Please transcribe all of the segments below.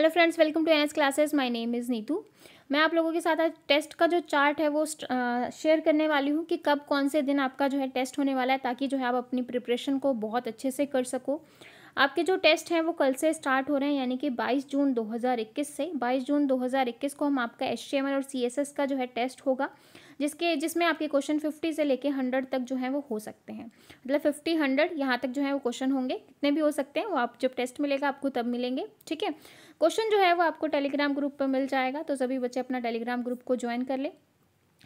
hello friends welcome to N S classes my name is Neetu मैं आप लोगों के साथ आज टेस्ट का जो चार्ट है वो शेयर करने वाली हूँ कि कब कौन से दिन आपका जो है टेस्ट होने वाला है ताकि जो है आप अपनी प्रिपरेशन को बहुत अच्छे से कर सको आपके जो टेस्ट हैं वो कल से स्टार्ट हो रहे हैं यानी कि 22 जून 2021 से 22 जून 2021 को हम आपका एस और सी का जो है टेस्ट होगा जिसके जिसमें आपके क्वेश्चन 50 से लेके 100 तक जो है वो हो सकते हैं मतलब 50 100 यहाँ तक जो है वो क्वेश्चन होंगे कितने भी हो सकते हैं वो आप जब टेस्ट मिलेगा आपको तब मिलेंगे ठीक है क्वेश्चन जो है वो आपको टेलीग्राम ग्रुप पर मिल जाएगा तो सभी बच्चे अपना टेलीग्राम ग्रुप को ज्वाइन कर लें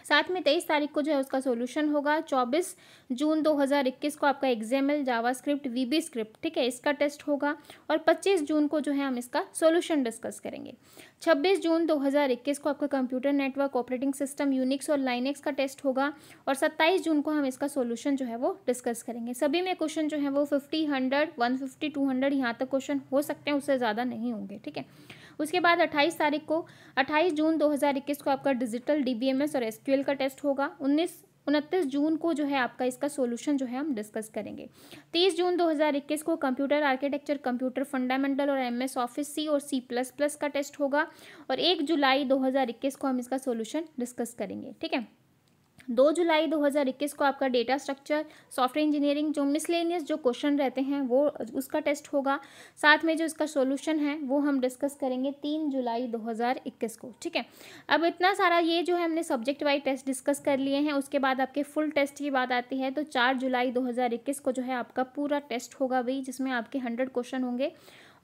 साथ में तेईस तारीख को जो है उसका सोल्यूशन होगा चौबीस जून 2021 को आपका एग्जामल जावा स्क्रिप्ट वी स्क्रिप्ट ठीक है इसका टेस्ट होगा और 25 जून को जो है हम इसका सोल्यूशन डिस्कस करेंगे 26 जून 2021 को आपका computer network operating system Unix और लाइनेक्स का टेस्ट होगा और 27 जून को हम इसका सोल्यूशन जो है वो डिस्कस करेंगे सभी में क्वेश्चन जो है वो fifty hundred one fifty two hundred यहाँ तक क्वेश्चन हो सकते हैं उससे ज़्यादा नहीं होंगे ठीक है उसके बाद अट्ठाईस तारीख को अट्ठाईस जून इक्कीस को आपका डिजिटल डी और एस ट्वेल्व का टेस्ट होगा उन्नीस उनतीस जून को जो है आपका इसका सॉल्यूशन जो है हम डिस्कस करेंगे तीस जून 2021 को कंप्यूटर आर्किटेक्चर कंप्यूटर फंडामेंटल और एमएस ऑफिस सी और सी प्लस प्लस का टेस्ट होगा और एक जुलाई 2021 को हम इसका सॉल्यूशन डिस्कस करेंगे ठीक है दो जुलाई 2021 को आपका डेटा स्ट्रक्चर सॉफ्टवेयर इंजीनियरिंग जो मिसलेनियस जो क्वेश्चन रहते हैं वो उसका टेस्ट होगा साथ में जो इसका सॉल्यूशन है वो हम डिस्कस करेंगे तीन जुलाई 2021 को ठीक है अब इतना सारा ये जो है हमने सब्जेक्ट वाइज टेस्ट डिस्कस कर लिए हैं उसके बाद आपके फुल टेस्ट की बात आती है तो चार जुलाई दो को जो है आपका पूरा टेस्ट होगा वही जिसमें आपके हंड्रेड क्वेश्चन होंगे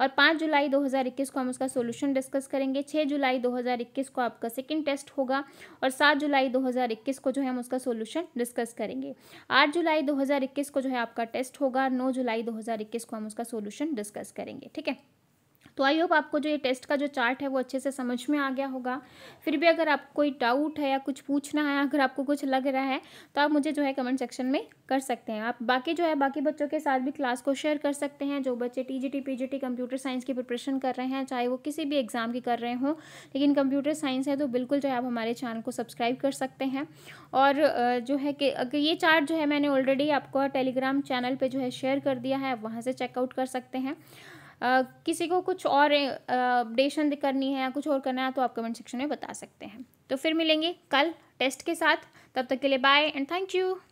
और पाँच जुलाई 2021 को हम उसका सोल्यूशन डिस्कस करेंगे छः जुलाई 2021 को आपका सेकेंड टेस्ट होगा और सात जुलाई 2021 को जो है हम उसका सोल्यूशन डिस्कस करेंगे आठ जुलाई 2021 को जो है आपका टेस्ट होगा नौ जुलाई 2021 को हम उसका सोल्यूशन डिस्कस करेंगे ठीक है तो आई होप आपको जो ये टेस्ट का जो चार्ट है वो अच्छे से समझ में आ गया होगा फिर भी अगर आपको कोई डाउट है या कुछ पूछना है अगर आपको कुछ लग रहा है तो आप मुझे जो है कमेंट सेक्शन में कर सकते हैं आप बाकी जो है बाकी बच्चों के साथ भी क्लास को शेयर कर सकते हैं जो बच्चे T G T P G T computer science की प्रिपरेशन कर रहे हैं चाहे वो किसी भी एग्ज़ाम की कर रहे हों लेकिन कंप्यूटर साइंस है तो बिल्कुल जो है आप हमारे चैनल को सब्सक्राइब कर सकते हैं और जो है कि अगर ये चार्ट जो है मैंने ऑलरेडी आपको टेलीग्राम चैनल पर जो है शेयर कर दिया है आप वहाँ से चेकआउट कर सकते हैं किसी को कुछ और अपडेशन करनी है या कुछ और करना है तो आप कमेंट सेक्शन में बता सकते हैं तो फिर मिलेंगे कल टेस्ट के साथ तब तक के लिए बाय एंड थैंक यू